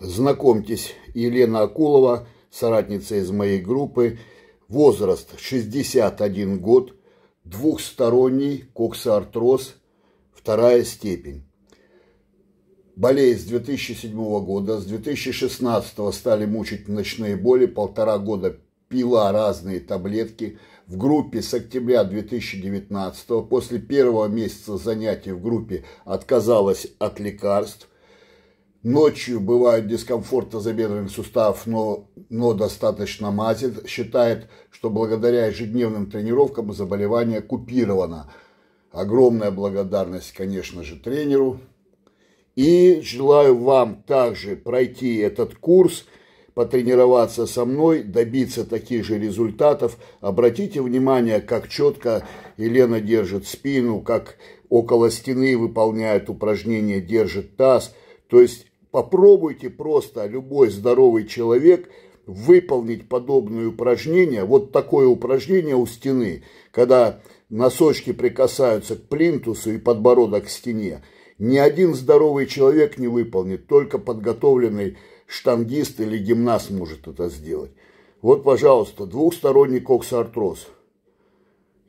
Знакомьтесь, Елена Акулова, соратница из моей группы, возраст 61 год, двухсторонний коксоартроз, вторая степень. Болеет с 2007 года, с 2016 стали мучить ночные боли, полтора года пила разные таблетки. В группе с октября 2019 после первого месяца занятий в группе отказалась от лекарств – Ночью бывает дискомфорт тазобедренных суставов, но, но достаточно мазит. Считает, что благодаря ежедневным тренировкам заболевание купировано. Огромная благодарность, конечно же, тренеру. И желаю вам также пройти этот курс, потренироваться со мной, добиться таких же результатов. Обратите внимание, как четко Елена держит спину, как около стены выполняет упражнения, держит таз. То есть Попробуйте просто любой здоровый человек выполнить подобные упражнение. вот такое упражнение у стены, когда носочки прикасаются к плинтусу и подбородок к стене. Ни один здоровый человек не выполнит, только подготовленный штангист или гимнаст может это сделать. Вот, пожалуйста, двухсторонний коксартроз.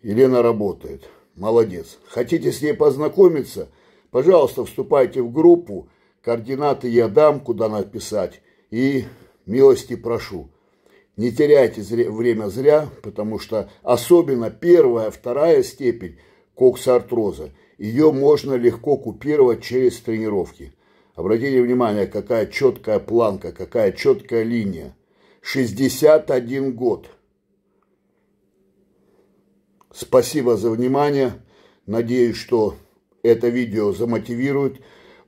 Елена работает. Молодец. Хотите с ней познакомиться? Пожалуйста, вступайте в группу Координаты я дам, куда написать. И милости прошу. Не теряйте время зря, потому что особенно первая, вторая степень коксартроза, ее можно легко купировать через тренировки. Обратите внимание, какая четкая планка, какая четкая линия. 61 год. Спасибо за внимание. Надеюсь, что это видео замотивирует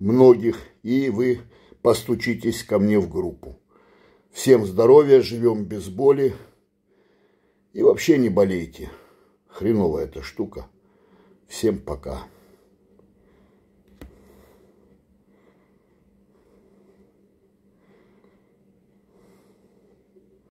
многих, и вы постучитесь ко мне в группу. Всем здоровья, живем без боли и вообще не болейте. Хреновая эта штука. Всем пока.